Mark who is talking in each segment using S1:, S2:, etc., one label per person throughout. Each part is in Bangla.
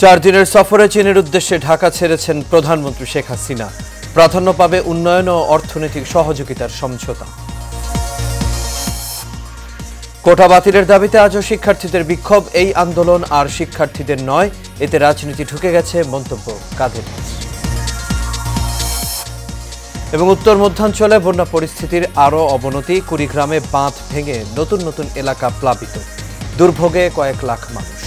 S1: চার দিনের সফরে চীনের উদ্দেশ্যে ঢাকা ছেড়েছেন প্রধানমন্ত্রী শেখ হাসিনা প্রাধান্য পাবে উন্নয়ন ও অর্থনৈতিক সহযোগিতার সমঝোতা কোটা বাতিলের দাবিতে আজও শিক্ষার্থীদের বিক্ষোভ এই আন্দোলন আর শিক্ষার্থীদের নয় এতে রাজনীতি ঢুকে গেছে মন্তব্য কাদের এবং উত্তর মধ্যাঞ্চলে বন্যা পরিস্থিতির আরও অবনতি কুড়িগ্রামে বাঁধ ভেঙে নতুন নতুন এলাকা প্লাবিত দুর্ভোগে কয়েক লাখ মানুষ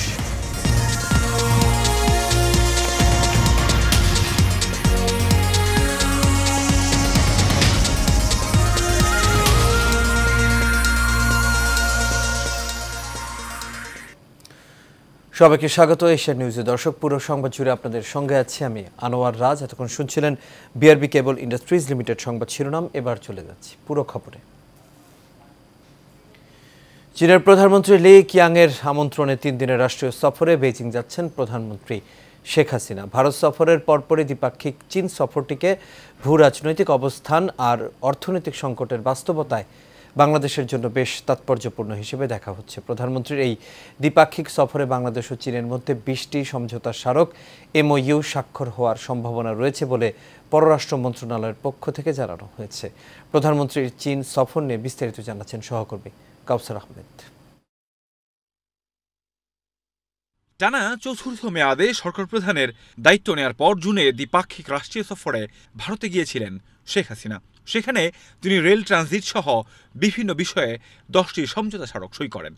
S1: সবাইকে স্বাগত এশিয়া নিউজে দর্শক পুরো সংবাদ জুড়ে আপনাদের সঙ্গে আছি আমি আনোয়ার রাজ এতক্ষণ শুনছিলেন বিআরবি কেবল ইন্ডাস্ট্রিজ লিমিটেড সংবাদ শিরোনাম এবার চলে যাচ্ছি পুরো খবরে চীনের প্রধানমন্ত্রী লি কিয়াংয়ের আমন্ত্রণে তিন দিনের রাষ্ট্রীয় সফরে বেজিং যাচ্ছেন প্রধানমন্ত্রী শেখ হাসিনা ভারত সফরের পরপরই দ্বিপাক্ষিক চীন সফরটিকে ভূ রাজনৈতিক অবস্থান আর অর্থনৈতিক সংকটের বাস্তবতায় বাংলাদেশের জন্য বেশ তাৎপর্যপূর্ণ হিসেবে দেখা হচ্ছে প্রধানমন্ত্রীর এই দ্বিপাক্ষিক সফরে বাংলাদেশ ও চীনের মধ্যে বিশটি সমঝোতা স্মারক এমওইউ স্বাক্ষর হওয়ার সম্ভাবনা রয়েছে বলে পররাষ্ট্র মন্ত্রণালয়ের পক্ষ থেকে জানানো হয়েছে প্রধানমন্ত্রীর চীন সফর নিয়ে বিস্তারিত জানাচ্ছেন সহকর্মী
S2: কাউসার আহমেদ টানা চতুর্থ মেয়াদে সরকার প্রধানের দায়িত্ব নেয়ার পর জুনে দ্বিপাক্ষিক রাষ্ট্রীয় সফরে ভারতে গিয়েছিলেন শেখ হাসিনা সেখানে তিনি রেল ট্রানজিট সহ বিভিন্ন বিষয়ে দশটি সমঝোতা স্মারক সই করেন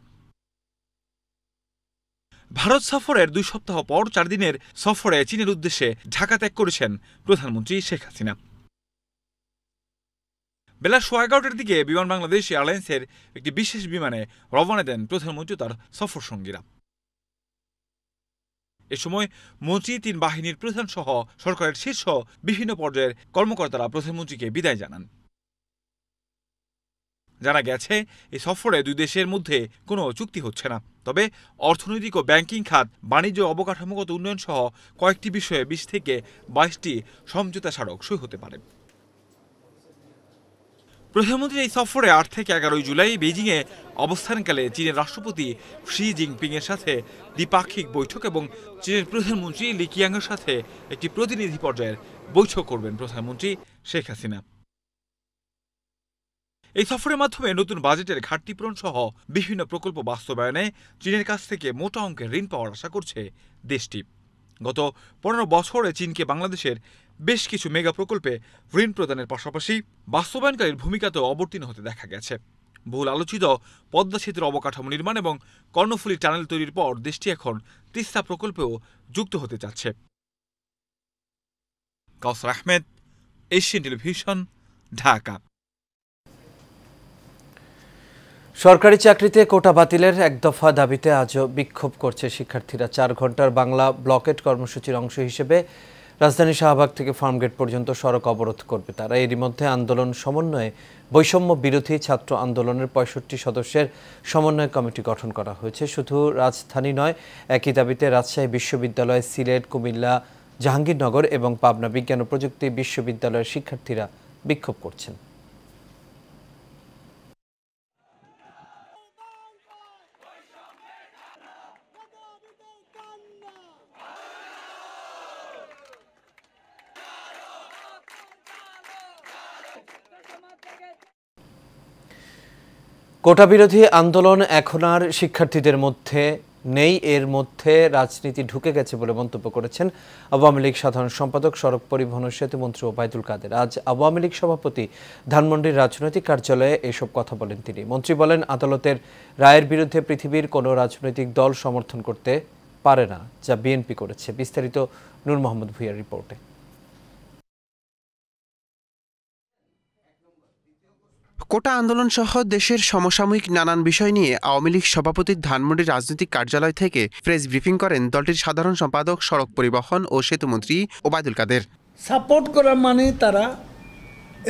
S2: ভারত সফরের দুই সপ্তাহ পর চার দিনের সফরে চীনের উদ্দেশ্যে ঢাকা ত্যাগ করেছেন প্রধানমন্ত্রী শেখ হাসিনা বেলা সোয়া এগারোটার দিকে বিমান বাংলাদেশ এয়ারলাইন্সের একটি বিশেষ বিমানে রওনা দেন প্রধানমন্ত্রী তার সফর সঙ্গীরা এ সময় মন্ত্রী তিন বাহিনীর প্রধান সহ সরকারের শীর্ষ বিভিন্ন পর্যায়ের কর্মকর্তারা প্রধানমন্ত্রীকে বিদায় জানান জানা গেছে এই সফরে দুই দেশের মধ্যে কোনো চুক্তি হচ্ছে না তবে অর্থনৈতিক ও ব্যাংকিং খাত বাণিজ্য অবকাঠামোগত উন্নয়ন সহ কয়েকটি বিষয়ে বিশ থেকে বাইশটি সমঝোতা স্মারক সই হতে পারে প্রধানমন্ত্রীর এই সফরে আট থেকে এগারোই জুলাই বেজিংয়ে অবস্থানকালে চীনের রাষ্ট্রপতি শি জিনপিংয়ের সাথে দ্বিপাক্ষিক বৈঠক এবং চীনের প্রধানমন্ত্রী লিকিয়াংয়ের সাথে একটি প্রতিনিধি পর্যায়ের বৈঠক করবেন প্রধানমন্ত্রী শেখ হাসিনা এই সফরের মাধ্যমে নতুন বাজেটের ঘাটতি পূরণ সহ বিভিন্ন প্রকল্প বাস্তবায়নে চীনের কাছ থেকে মোটা অঙ্কের ঋণ পাওয়ার আশা করছে দেশটি গত পনেরো বছরে চীনকে বাংলাদেশের বেশ কিছু মেগা প্রকল্পে ঋণ প্রদানের পাশাপাশি বাস্তবায়নকারীর ভূমিকাতেও অবতীর্ণ হতে দেখা গেছে বহুল আলোচিত পদ্মা সেতুর অবকাঠামো নির্মাণ এবং কর্ণফুলী টানেল তৈরির পর দেশটি এখন তিস্তা প্রকল্পেও যুক্ত হতে যাচ্ছে কাউসার আহমেদ এশিয়ান টেলিভিশন ঢাকা
S1: সরকারি চাকরিতে কোটা বাতিলের এক দফা দাবিতে আজও বিক্ষোভ করছে শিক্ষার্থীরা চার ঘন্টার বাংলা ব্লকেট কর্মসূচির অংশ হিসেবে রাজধানী শাহবাগ থেকে ফার্মগেট পর্যন্ত সড়ক অবরোধ করবে তারা এরই মধ্যে আন্দোলন সমন্বয়ে বৈষম্য বিরোধী ছাত্র আন্দোলনের পঁয়ষট্টি সদস্যের সমন্বয় কমিটি গঠন করা হয়েছে শুধু রাজধানী নয় একই দাবিতে রাজশাহী বিশ্ববিদ্যালয় সিলেট কুমিল্লা জাহাঙ্গীরনগর এবং পাবনা বিজ্ঞান ও প্রযুক্তি বিশ্ববিদ্যালয়ের শিক্ষার্থীরা বিক্ষোভ করছেন কোটা বিরোধী আন্দোলন এখন আর শিক্ষার্থীদের মধ্যে নেই এর মধ্যে রাজনীতি ঢুকে গেছে বলে মন্তব্য করেছেন আওয়ামী লীগ সাধারণ সম্পাদক সড়ক পরিবহন ও সেতু মন্ত্রী ওবায়দুল কাদের আজ আওয়ামী লীগ সভাপতি ধানমন্ডির রাজনৈতিক কার্যালয়ে এসব কথা বলেন তিনি মন্ত্রী বলেন আদালতের রায়ের বিরুদ্ধে পৃথিবীর কোনো রাজনৈতিক দল সমর্থন করতে পারে না যা বিএনপি করেছে বিস্তারিত নূর মোহাম্মদ ভুইয়ার রিপোর্টে
S2: কোটা আন্দোলন সহ দেশের সমসাময়িক নানান বিষয় নিয়ে আওয়ামী লীগ সভাপতির ধানমন্ডির রাজনৈতিক কার্যালয় থেকে প্রেস ব্রিফিং করেন দলটির সাধারণ সম্পাদক সড়ক পরিবহন ও সেতুমন্ত্রী ওবায়দুল কাদের সাপোর্ট করা মানে
S3: তারা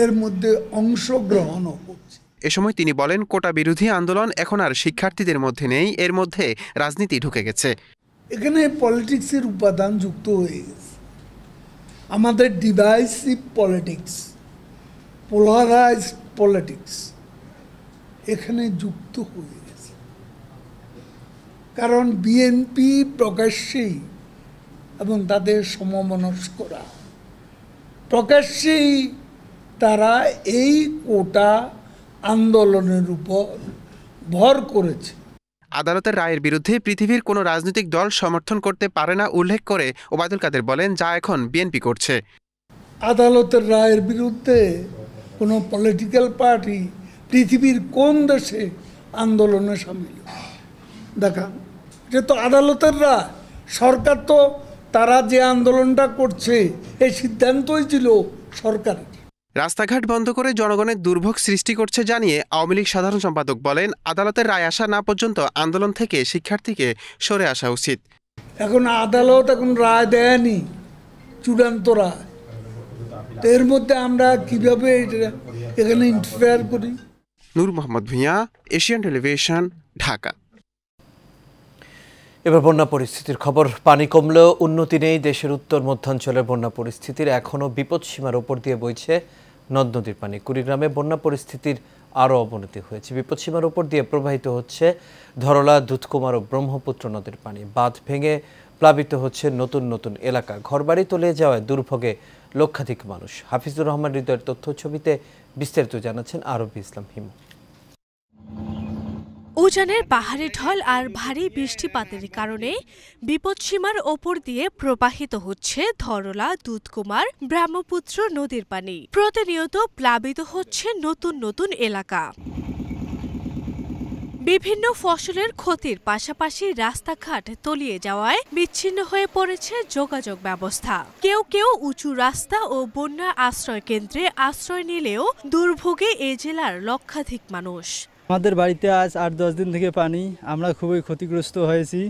S3: এর মধ্যে অংশগ্রহণও করছে
S2: এ সময় তিনি বলেন কোটা বিরোধী আন্দোলন এখন আর শিক্ষার্থীদের মধ্যে নেই এর মধ্যে রাজনীতি ঢুকে গেছে
S3: এখানে পলিটিক্সের উপাদান যুক্ত হয়ে গেছে আমাদের ডিভাইসিভ পলিটিক্স পোলারাইজ পলিটিক্স এখানে যুক্ত হয়ে গেছে কারণ বিএনপি প্রকাশ্যেই এবং তাদের সমমনস্করা প্রকাশ্যেই তারা এই কোটা আন্দোলনের উপর
S2: ভর করেছে আদালতের রায়ের বিরুদ্ধে পৃথিবীর কোনো রাজনৈতিক দল সমর্থন করতে পারে না উল্লেখ করে ওবায়দুল কাদের বলেন যা এখন বিএনপি করছে আদালতের
S3: রায়ের বিরুদ্ধে কোনো পলিটিক্যাল পার্টি পৃথিবীর কোন দেশে আন্দোলনে সামিল দেখা যে তো আদালতের সরকার তো তারা যে আন্দোলনটা করছে এই সিদ্ধান্তই ছিল সরকার
S2: রাস্তাঘাট বন্ধ করে জনগণের দুর্ভোগ সৃষ্টি করছে জানিয়ে আওয়ামী লীগ সাধারণ সম্পাদক বলেন আদালতের রায় আসা না পর্যন্ত আন্দোলন থেকে শিক্ষার্থীকে সরে আসা উচিত এখন আদালত এখন রায় দেয়নি চূড়ান্ত রায় এর মধ্যে আমরা কীভাবে এখানে ইন্টারফেয়ার করি নূর মোহাম্মদ ভূঁইয়া এশিয়ান টেলিভিশন ঢাকা এবার বন্যা পরিস্থিতির
S1: খবর পানি কমলেও উন্নতি নেই দেশের উত্তর মধ্যাঞ্চলের বন্যা পরিস্থিতির এখনও বিপদসীমার ওপর দিয়ে বইছে নদ নদীর পানি কুড়িগ্রামে বন্যা পরিস্থিতির আরও অবনতি হয়েছে বিপদসীমার ওপর দিয়ে প্রবাহিত হচ্ছে ধরলা দুধকুমার ও ব্রহ্মপুত্র নদীর পানি বাঁধ ভেঙে প্লাবিত হচ্ছে নতুন নতুন এলাকা ঘরবাড়ি তলিয়ে যাওয়ায় দুর্ভোগে লক্ষাধিক মানুষ হাফিজুর রহমান হৃদয়ের তথ্য ছবিতে বিস্তারিত জানাচ্ছেন আরবি ইসলাম হিমু
S4: উজানের পাহাড়ি ঢল আর ভারী বৃষ্টিপাতের কারণে বিপদসীমার ওপর দিয়ে প্রবাহিত হচ্ছে ধরলা দুধকুমার ব্রহ্মপুত্র নদীর পানি প্রতিনিয়ত প্লাবিত হচ্ছে নতুন নতুন এলাকা বিভিন্ন ফসলের ক্ষতির পাশাপাশি রাস্তাঘাট তলিয়ে যাওয়ায় বিচ্ছিন্ন হয়ে পড়েছে যোগাযোগ ব্যবস্থা কেউ কেউ উঁচু রাস্তা ও বন্যা আশ্রয় কেন্দ্রে আশ্রয় নিলেও দুর্ভোগে এ জেলার লক্ষাধিক মানুষ আমাদের
S5: বাড়িতে আজ আট দশ দিন থেকে পানি আমরা খুবই ক্ষতিগ্রস্ত হয়েছি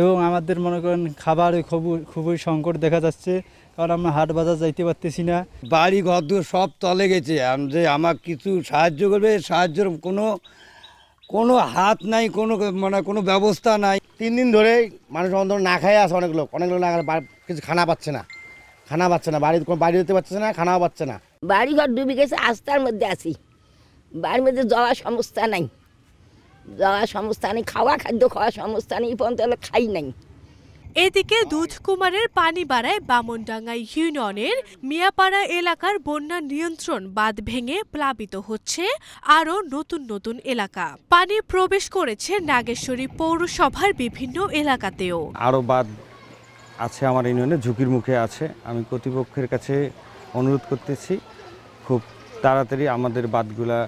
S5: এবং আমাদের মনে করেন খাবার খুবই খুবই সংকট দেখা যাচ্ছে কারণ আমরা হাট বাজার যাইতে পারতেছি না বাড়ি ঘর সব তলে গেছে যে আমার কিছু সাহায্য করবে সাহায্যের কোনো
S6: কোনো হাত নাই কোনো মানে কোনো ব্যবস্থা নাই তিন দিন ধরে মানুষ অন্তর না খাই আছে অনেক লোক অনেক লোক না কিছু খানা পাচ্ছে না খানা পাচ্ছে না বাড়ি বাড়ি যেতে পারছে না খানাও পাচ্ছে না বাড়িঘর ডুবে গেছে আস্তার মধ্যে আছি বাড়ির মধ্যে যাওয়ার
S3: সমস্যা নাই যাওয়ার সমস্যা নেই খাওয়া খাদ্য খাওয়ার সমস্যা নেই পর্যন্ত খাই নাই
S4: এদিকে দুধকুমারের পানি বাড়ায় বামনডাঙ্গা ইউনিয়নের মিয়াপাড়া এলাকার বন্যা নিয়ন্ত্রণ বাঁধ ভেঙে প্লাবিত হচ্ছে আরও নতুন নতুন এলাকা পানি প্রবেশ করেছে নাগেশ্বরী পৌরসভার বিভিন্ন এলাকাতেও
S7: আরও বাঁধ আছে আমার ইউনিয়নে ঝুঁকির মুখে আছে আমি কর্তৃপক্ষের কাছে অনুরোধ করতেছি খুব তাড়াতাড়ি আমাদের বাঁধগুলা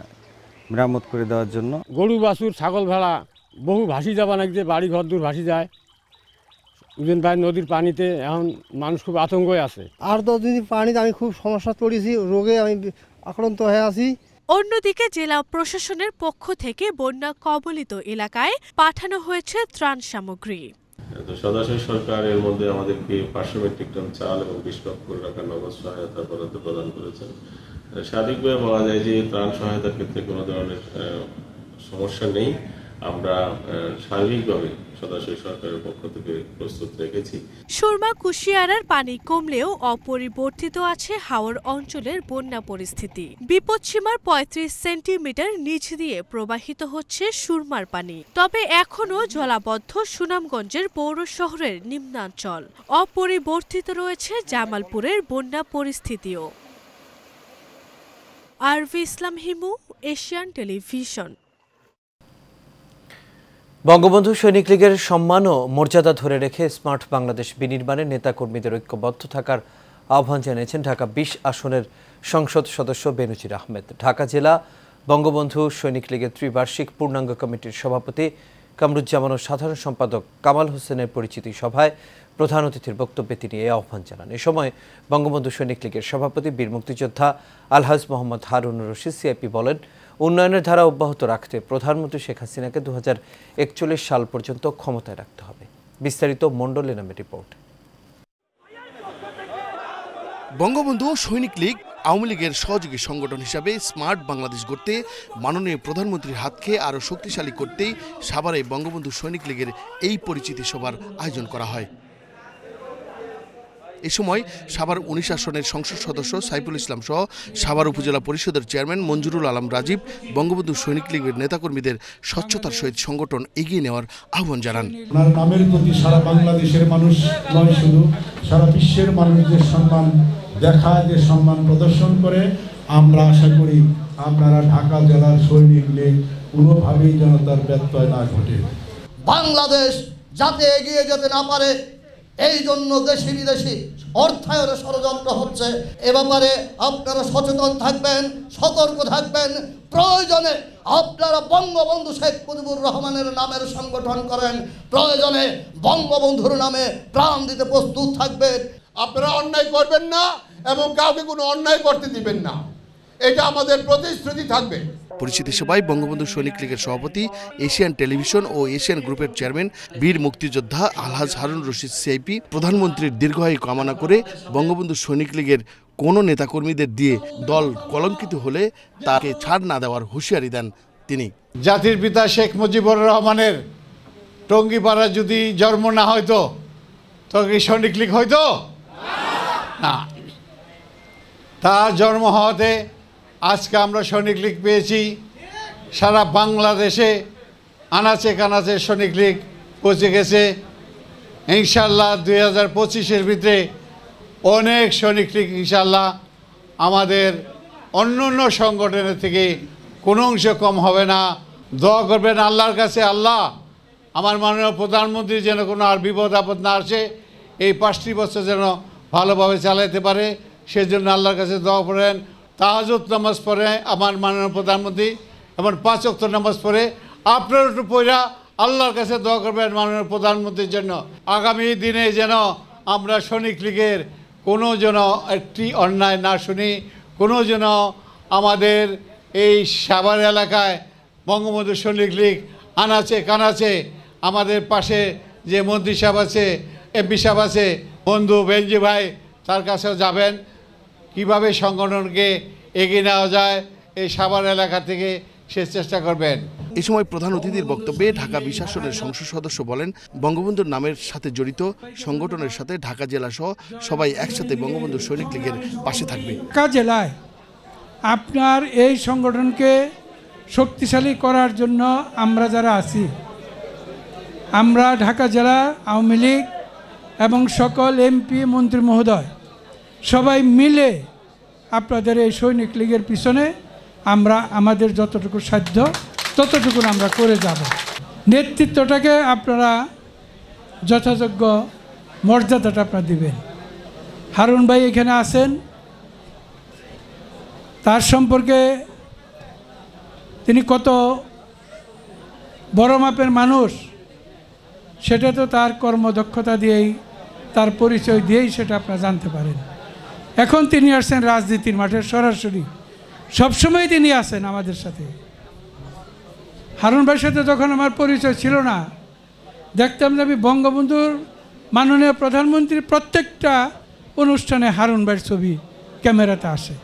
S7: মেরামত করে দেওয়ার জন্য গরু বাছুর ছাগল ভেড়া বহু ভাসি যাবা নাকি বাড়ি ঘর দূর ভাসি যায় উদিন ভাই নদীর পানিতে এখন মানুষ খুব আতঙ্কে আছে
S3: আর দশ দিন পানিতে আমি খুব সমস্যা পড়েছি রোগে আমি আক্রান্ত হয়ে আছি
S4: অন্যদিকে জেলা প্রশাসনের পক্ষ থেকে বন্যা কবলিত এলাকায় পাঠানো হয়েছে ত্রাণ সামগ্রী
S2: সদাশয় সরকার এর মধ্যে আমাদেরকে পাঁচশো মেট্রিক টন চাল এবং বিশ লক্ষ টাকা নগদ সহায়তা বরাদ্দ প্রদান করেছেন সার্বিকভাবে বলা যায় যে ত্রাণ সহায়তার ক্ষেত্রে কোনো ধরনের সমস্যা নেই আমরা সার্বিকভাবে সরকারের পক্ষ থেকে
S4: প্রস্তুত রেখেছি সুরমা কুশিয়ারার পানি কমলেও অপরিবর্তিত আছে হাওড় অঞ্চলের বন্যা পরিস্থিতি বিপদসীমার পঁয়ত্রিশ সেন্টিমিটার নিচ দিয়ে প্রবাহিত হচ্ছে সুরমার পানি তবে এখনও জলাবদ্ধ সুনামগঞ্জের পৌর শহরের নিম্নাঞ্চল অপরিবর্তিত রয়েছে জামালপুরের বন্যা পরিস্থিতিও আরভি ইসলাম হিমু এশিয়ান টেলিভিশন
S1: বঙ্গবন্ধু সৈনিক লীগের সম্মান ও মর্যাদা ধরে রেখে স্মার্ট বাংলাদেশ বিনির্মাণে নেতাকর্মীদের ঐক্যবদ্ধ থাকার আহ্বান জানিয়েছেন ঢাকা বিশ আসনের সংসদ সদস্য বেনুজির আহমেদ ঢাকা জেলা বঙ্গবন্ধু সৈনিক লীগের ত্রিবার্ষিক পূর্ণাঙ্গ কমিটির সভাপতি কামরুজ্জামান ও সাধারণ সম্পাদক কামাল হোসেনের পরিচিতি সভায় প্রধান অতিথির বক্তব্যে তিনি এই আহ্বান জানান এ সময় বঙ্গবন্ধু সৈনিক লীগের সভাপতি বীর মুক্তিযোদ্ধা আলহাজ মোহাম্মদ হারুন রশিদ সিআইপি বলেন উন্নয়নের ধারা অব্যাহত রাখতে প্রধানমন্ত্রী শেখ হাসিনাকে দু সাল পর্যন্ত ক্ষমতায় রাখতে হবে বিস্তারিত
S6: মন্ডলে নামের রিপোর্ট বঙ্গবন্ধু সৈনিক লীগ আওয়ামী লীগের সহযোগী সংগঠন হিসাবে স্মার্ট বাংলাদেশ গড়তে মাননীয় প্রধানমন্ত্রীর হাত খেয়ে আরও শক্তিশালী করতেই সাভারে বঙ্গবন্ধু সৈনিক লীগের এই পরিচিতি সভার আয়োজন করা হয় এ সময় সাভার উনিশ আসনের সংসদ সদস্য সাইফুল ইসলাম সহ সাভার উপজেলা পরিষদের চেয়ারম্যান মঞ্জুরুল আলম রাজীব বঙ্গবন্ধু সৈনিক লীগের নেতাকর্মীদের স্বচ্ছতার সহিত সংগঠন এগিয়ে নেওয়ার আহ্বান জানান
S7: নামের প্রতি সারা বাংলাদেশের মানুষ নয় শুধু সারা বিশ্বের মানুষদের সম্মান দেখায় যে সম্মান প্রদর্শন করে আমরা আশা করি আপনারা ঢাকা জেলার সৈনিক লীগ কোনোভাবেই জনতার ব্যত্যয় না ঘটে
S6: বাংলাদেশ যাতে এগিয়ে যেতে না পারে এই জন্য দেশি বিদেশি অর্থায়নে ষড়যন্ত্র হচ্ছে এ ব্যাপারে আপনারা সচেতন থাকবেন সতর্ক থাকবেন প্রয়োজনে আপনারা বঙ্গবন্ধু শেখ মুজিবুর রহমানের নামের সংগঠন করেন প্রয়োজনে বঙ্গবন্ধুর
S4: নামে
S3: প্রাণ দিতে প্রস্তুত থাকবেন আপনারা অন্যায় করবেন না এবং কাউকে
S7: কোনো অন্যায় করতে দিবেন না এটা আমাদের প্রতিশ্রুতি থাকবে
S6: পরিচিতি সভায় বঙ্গবন্ধু সৈনিক লীগের সভাপতি এশিয়ান টেলিভিশন ও এশিয়ান গ্রুপের চেয়ারম্যান বীর মুক্তিযোদ্ধা আলহাজ হারুন রশিদ সিআইপি প্রধানমন্ত্রীর দীর্ঘায়ু কামনা করে বঙ্গবন্ধু সৈনিক লীগের কোনো নেতাকর্মীদের দিয়ে দল কলঙ্কিত হলে তাকে ছাড় না দেওয়ার হুঁশিয়ারি দেন তিনি জাতির পিতা শেখ মুজিবুর রহমানের টঙ্গিপাড়া যদি জন্ম না হয়তো
S7: তখন সৈনিক লীগ হয়তো না তার জন্ম হওয়াতে আজকে আমরা সৈনিক লীগ পেয়েছি সারা বাংলাদেশে আনাচে কানাচে সৈনিক লীগ পৌঁছে গেছে ইনশাল্লাহ দুই হাজার পঁচিশের ভিতরে অনেক সৈনিক লীগ ইনশাল্লাহ আমাদের অন্য অন্য সংগঠনের থেকে কোনো অংশ কম হবে না দোয়া করবেন আল্লাহর কাছে আল্লাহ আমার মাননীয় প্রধানমন্ত্রী যেন কোনো আর বিপদ আপদ না আসে এই পাঁচটি বছর যেন ভালোভাবে চালাইতে পারে সেজন্য আল্লাহর কাছে দোয়া করেন তাহাজত নামাজ পড়ে আমার মাননীয় প্রধানমন্ত্রী এবং পাঁচ অক্ত নামাজ পড়ে আপনার একটু পয়রা আল্লাহর কাছে দোয়া করবেন মাননীয় প্রধানমন্ত্রীর জন্য আগামী দিনে যেন আমরা সৈনিক লীগের কোনো যেন একটি অন্যায় না শুনি কোনো যেন আমাদের এই সাভার এলাকায় বঙ্গবন্ধু সৈনিক লীগ আনাচে কানাচে আমাদের পাশে যে মন্ত্রী সাহেব আছে এমপি সাহেব আছে বন্ধু বেঞ্জি ভাই তার কাছেও যাবেন কিভাবে
S6: সংগঠনকে এগিয়ে নেওয়া যায় এই সাভার এলাকা থেকে সে চেষ্টা করবেন এ সময় প্রধান অতিথির বক্তব্যে ঢাকা বিশাসনের সংসদ সদস্য বলেন বঙ্গবন্ধুর নামের সাথে জড়িত সংগঠনের সাথে ঢাকা জেলা সহ সবাই একসাথে বঙ্গবন্ধু সৈনিক লীগের পাশে থাকবে ঢাকা জেলায় আপনার এই সংগঠনকে শক্তিশালী
S5: করার জন্য আমরা যারা আছি আমরা ঢাকা জেলা আওয়ামী লীগ এবং সকল এমপি মন্ত্রী মহোদয় সবাই মিলে আপনাদের এই সৈনিক লীগের পিছনে আমরা আমাদের যতটুকু সাধ্য ততটুকু আমরা করে যাব নেতৃত্বটাকে আপনারা যথাযোগ্য মর্যাদাটা আপনারা দিবেন হারুন ভাই এখানে আছেন তার সম্পর্কে তিনি কত বড় মাপের মানুষ সেটা তো তার কর্মদক্ষতা দিয়েই তার পরিচয় দিয়েই সেটা আপনারা জানতে পারেন এখন তিনি আসছেন রাজনীতির মাঠে সরাসরি সবসময় তিনি আছেন আমাদের সাথে হারুন ভাইয়ের সাথে যখন আমার পরিচয় ছিল না দেখতাম যে আমি বঙ্গবন্ধুর মাননীয় প্রধানমন্ত্রীর প্রত্যেকটা অনুষ্ঠানে হারুন ভাইয়ের ছবি ক্যামেরাতে আসে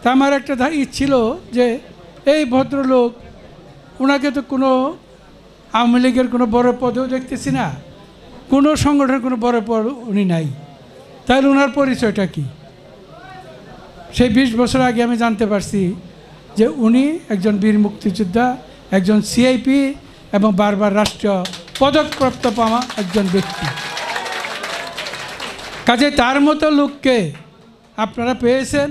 S5: তা আমার একটা ধারি ছিল যে এই ভদ্রলোক ওনাকে তো কোনো আওয়ামী লীগের কোনো বড় পদেও দেখতেছি না কোনো সংগঠনের কোনো বড় পদ উনি নাই তাহলে ওনার পরিচয়টা কী সেই বিশ বছর আগে আমি জানতে পারছি যে উনি একজন বীর মুক্তিযোদ্ধা একজন সিআইপি এবং বারবার রাষ্ট্রীয় পদকপ্রাপ্ত পাওয়া একজন ব্যক্তি কাজে তার মতো লোককে আপনারা পেয়েছেন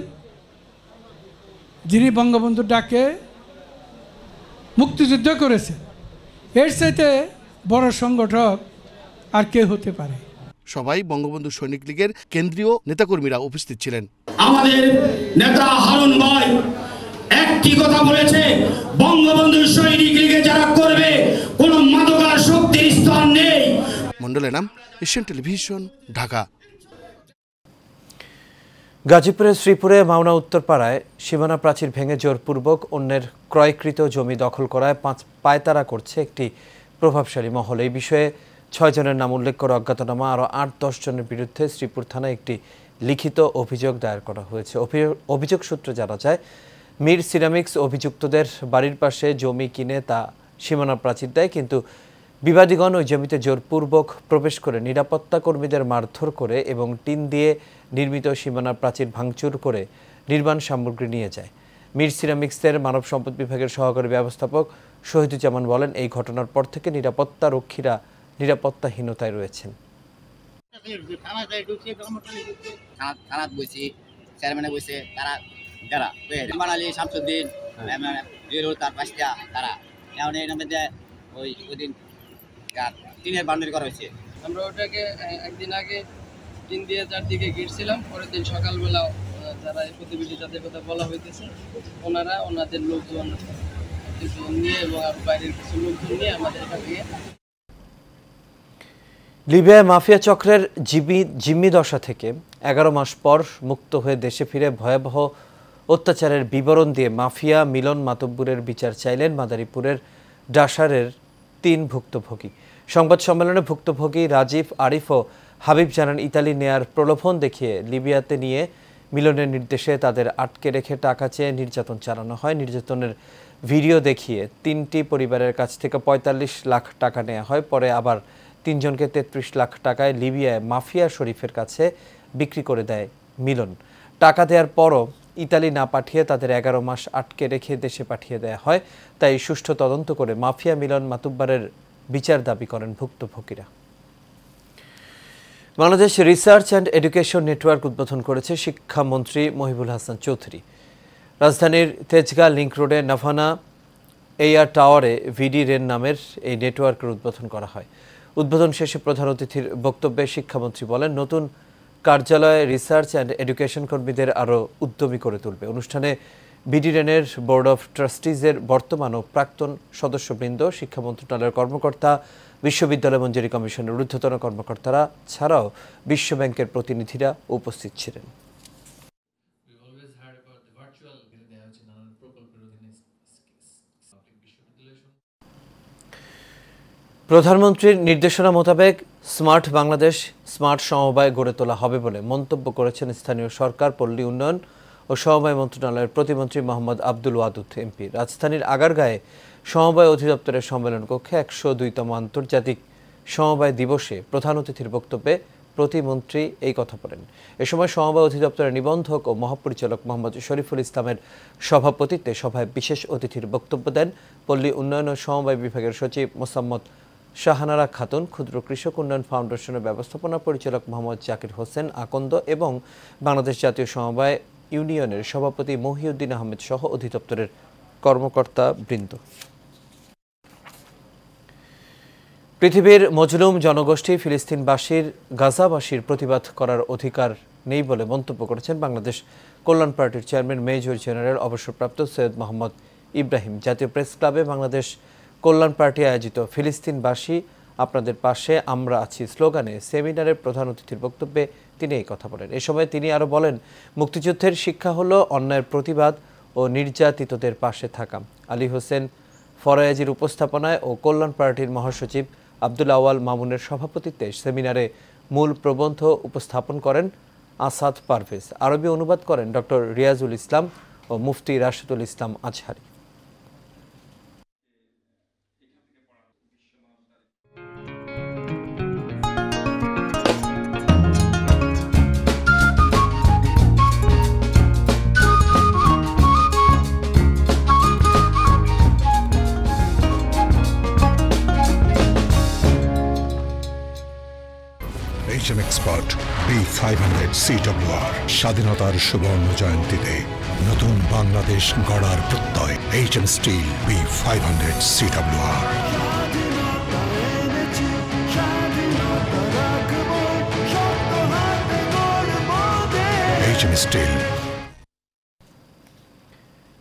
S5: যিনি বঙ্গবন্ধু ডাকে
S6: মুক্তিযুদ্ধ করেছেন এর সাথে বড় সংগঠক আর কে হতে পারে সবাই বঙ্গবন্ধু সৈনিক লীগের কেন্দ্রীয় নেতাকর্মীরা উপস্থিত ছিলেন আমাদের নেতা হারুন ভাই
S5: একটি
S7: কথা বলেছে
S5: বঙ্গবন্ধু সৈনিক লীগে যারা করবে কোনো মাদকার শক্তির স্থান নেই
S6: মন্ডলের নাম এশিয়ান টেলিভিশন ঢাকা গাজীপুরের
S1: শ্রীপুরে মাওনা উত্তরপাড়ায় সীমানা প্রাচীর ভেঙে জোরপূর্বক অন্যের ক্রয়কৃত জমি দখল করায় পাঁচ পায়তারা করছে একটি প্রভাবশালী মহল এই বিষয়ে ছয়জনের নাম উল্লেখ করে অজ্ঞাতনামা আরও আট জনের বিরুদ্ধে শ্রীপুর থানায় একটি লিখিত অভিযোগ দায়ের করা হয়েছে অভিযোগ সূত্রে জানা যায় মীর সিরামিক্স অভিযুক্তদের বাড়ির পাশে জমি কিনে তা সীমানা প্রাচীর দেয় কিন্তু বিবাদীগণ ওই জমিতে জোরপূর্বক প্রবেশ করে নিরাপত্তা কর্মীদের মারধর করে এবং টিন দিয়ে নির্মিত সীমানা প্রাচীর ভাঙচুর করে নির্মাণ সামগ্রী নিয়ে যায় মির সিরামিক্সের মানব সম্পদ বিভাগের সহকারী ব্যবস্থাপক শহীদুজ্জামান বলেন এই ঘটনার পর থেকে নিরাপত্তা রক্ষীরা নিরাপত্তাহীনতায় রয়েছেন
S4: চেয়ারম্যানে বসে তারা হ্যাঁ। তার পাঁচটা তারা
S3: টিনের করা হয়েছে
S4: আমরা
S6: ওটাকে একদিন আগে টিন দিয়ে চারদিকে পরের দিন সকালবেলা এই প্রতিবেশী যাদের কথা বলা হইতেছে ওনারা ওনাদের লোকজন নিয়ে
S2: এবং বাইরের কিছু লোকজন নিয়ে আমাদের এখানে
S1: লিবিয়ায় মাফিয়া চক্রের জিমি জিম্মি দশা থেকে এগারো মাস পর মুক্ত হয়ে দেশে ফিরে ভয়াবহ অত্যাচারের বিবরণ দিয়ে মাফিয়া মিলন মাতব্বুরের বিচার চাইলেন মাদারীপুরের ডাসারের তিন ভুক্তভোগী সংবাদ সম্মেলনে ভুক্তভোগী রাজীব আরিফ ও হাবিব জানান ইতালি নেয়ার প্রলোভন দেখিয়ে লিবিয়াতে নিয়ে মিলনের নির্দেশে তাদের আটকে রেখে টাকা চেয়ে নির্যাতন চালানো হয় নির্যাতনের ভিডিও দেখিয়ে তিনটি পরিবারের কাছ থেকে ৪৫ লাখ টাকা নেওয়া হয় পরে আবার তিনজনকে তেত্রিশ লাখ টাকায় লিবিয়ায় মাফিয়া শরীফের কাছে বিক্রি করে দেয় মিলন টাকা দেওয়ার পরও ইতালি না পাঠিয়ে তাদের এগারো মাস আটকে রেখে দেশে পাঠিয়ে দেয়া হয় তাই সুষ্ঠু তদন্ত করে মাফিয়া মিলন মাতুব্বারের বিচার দাবি করেন ভুক্তভোগীরা Bangladesh research and education network উদ্বোধন করেছে শিক্ষামন্ত্রী মহিবুল হাসান চৌধুরী রাজধানীর তেজগাঁ লিঙ্ক রোডে নাফানা এয়ার টাওয়ারে ভিডি রেন নামের এই নেটওয়ার্কের উদ্বোধন করা হয় উদ্বোধন শেষে প্রধান অতিথির বক্তব্যে শিক্ষামন্ত্রী বলেন নতুন কার্যালয়ে রিসার্চ অ্যান্ড এডুকেশন কর্মীদের আরও উদ্যমী করে তুলবে অনুষ্ঠানে বিডিরেনের বোর্ড অফ ট্রাস্টিজের বর্তমান ও প্রাক্তন সদস্যবৃন্দ শিক্ষা মন্ত্রণালয়ের কর্মকর্তা বিশ্ববিদ্যালয় মঞ্জুরি কমিশনের ঊর্ধ্বতন কর্মকর্তারা ছাড়াও বিশ্বব্যাংকের প্রতিনিধিরা উপস্থিত ছিলেন প্রধানমন্ত্রীর নির্দেশনা মোতাবেক স্মার্ট বাংলাদেশ স্মার্ট সমবায় গড়ে তোলা হবে বলে মন্তব্য করেছেন স্থানীয় সরকার পল্লী উন্নয়ন ও সমবায় মন্ত্রণালয়ের প্রতিমন্ত্রী মোহাম্মদ আব্দুল ওয়াদুদ এমপি রাজধানীর আগারগাঁয়ে সমবায় অধিদপ্তরের সম্মেলন কক্ষে একশো দুইতম আন্তর্জাতিক সমবায় দিবসে প্রধান অতিথির বক্তব্যে প্রতিমন্ত্রী এই কথা বলেন এ সময় সমবায় অধিদপ্তরের নিবন্ধক ও মহাপরিচালক মোহাম্মদ শরীফুল ইসলামের সভাপতিত্বে সভায় বিশেষ অতিথির বক্তব্য দেন পল্লী উন্নয়ন ও সমবায় বিভাগের সচিব মোসাম্মদ শাহানারা খাতুন ক্ষুদ্র কৃষক উন্নয়ন ফাউন্ডেশনের ব্যবস্থাপনা পরিচালক মোহাম্মদ জাকির হোসেন আকন্দ এবং বাংলাদেশ জাতীয় সমবায় ইউনিয়নের সভাপতি মহিউদ্দিন আহমেদ সহ অধিদপ্তরের কর্মকর্তা বৃন্দ পৃথিবীর মজলুম জনগোষ্ঠী ফিলিস্তিনবাসীর গাজাবাসীর প্রতিবাদ করার অধিকার নেই বলে মন্তব্য করেছেন বাংলাদেশ কল্যাণ পার্টির চেয়ারম্যান মেজর জেনারেল অবসরপ্রাপ্ত সৈয়দ মোহাম্মদ ইব্রাহিম জাতীয় প্রেস ক্লাবে বাংলাদেশ কল্যাণ পার্টি আয়োজিত ফিলিস্তিনবাসী আপনাদের পাশে আমরা আছি স্লোগানে সেমিনারের প্রধান অতিথির বক্তব্যে তিনি এই কথা বলেন এ সময় তিনি আরও বলেন মুক্তিযুদ্ধের শিক্ষা হলো অন্যায়ের প্রতিবাদ ও নির্যাতিতদের পাশে থাকা আলী হোসেন ফরায়াজির উপস্থাপনায় ও কল্যাণ পার্টির মহাসচিব আব্দুল আওয়াল মামুনের সভাপতিত্বে সেমিনারে মূল প্রবন্ধ উপস্থাপন করেন আসাদ পারভেজ আরবি অনুবাদ করেন ডক্টর রিয়াজুল ইসলাম ও Mufti Rashedul Islam Azhari
S7: five hundred CWR স্বাধীনতার সুবর্ণ জয়ন্তীতে নতুন বাংলাদেশ গড়ার প্রত্যয় H M steel B five hundred CWR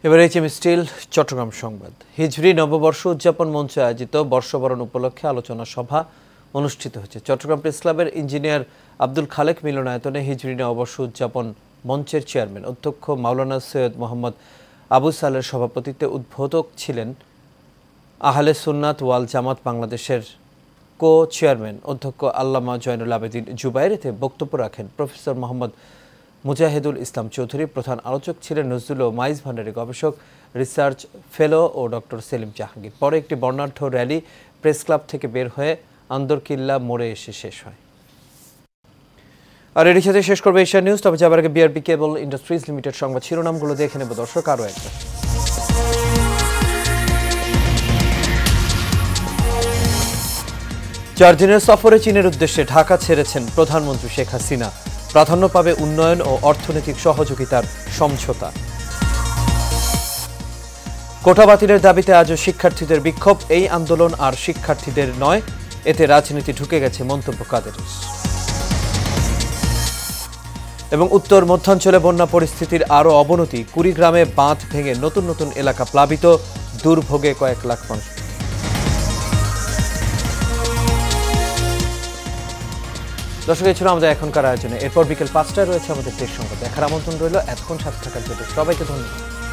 S1: এবার এইচ এম স্টিল চট্টগ্রাম সংবাদ হিজরি নববর্ষ উদযাপন মঞ্চে আয়োজিত বর্ষবরণ উপলক্ষে আলোচনা সভা অনুষ্ঠিত হয়েছে চট্টগ্রাম প্রেস ক্লাবের ইঞ্জিনিয়ার আব্দুল খালেক মিলনায়তনে হিজড়ি নববর্ষ উদযাপন মঞ্চের চেয়ারম্যান অধ্যক্ষ মাওলানা সৈয়দ মোহাম্মদ আবু সালের সভাপতিত্বে উদ্বোধক ছিলেন আহলে সুন্নাত ওয়াল জামাত বাংলাদেশের কো চেয়ারম্যান অধ্যক্ষ আল্লামা জয়নুল আবেদিন জুবাইরেতে বক্তব্য রাখেন প্রফেসর মোহাম্মদ মুজাহিদুল ইসলাম চৌধুরী প্রধান আলোচক ছিলেন নজরুল ও মাইজ ভান্ডারি গবেষক রিসার্চ ফেলো ও ডক্টর সেলিম জাহাঙ্গীর পরে একটি বর্ণাঢ্য র্যালি প্রেস ক্লাব থেকে বের হয়ে আন্দর কিল্লা মোড়ে এসে শেষ হয় আর এর সাথে শেষ করবে এশিয়া নিউজ তবে যাবার আগে বিআরপি কেবল ইন্ডাস্ট্রিজ লিমিটেড সংবাদ শিরোনামগুলো দেখে নেব দর্শক আরও একবার চার দিনের সফরে চীনের উদ্দেশ্যে ঢাকা ছেড়েছেন প্রধানমন্ত্রী শেখ হাসিনা প্রাধান্য পাবে উন্নয়ন ও অর্থনৈতিক সহযোগিতার সমঝোতা কোটা বাতিলের দাবিতে আজও শিক্ষার্থীদের বিক্ষোভ এই আন্দোলন আর শিক্ষার্থীদের নয় এতে রাজনীতি ঢুকে গেছে মন্তব্য কাদের এবং উত্তর মধ্যাঞ্চলে বন্যা পরিস্থিতির আরও অবনতি কুড়িগ্রামে বাঁধ ভেঙে নতুন নতুন এলাকা প্লাবিত দুর্ভোগে কয়েক লাখ মানুষ দর্শক এই ছিল আমাদের এখনকার আয়োজনে এরপর বিকেল পাঁচটায় রয়েছে আমাদের দেশ সংবাদ দেখার আমন্ত্রণ রইল এতক্ষণ সাথে থাকার জন্য সবাইকে ধন্যবাদ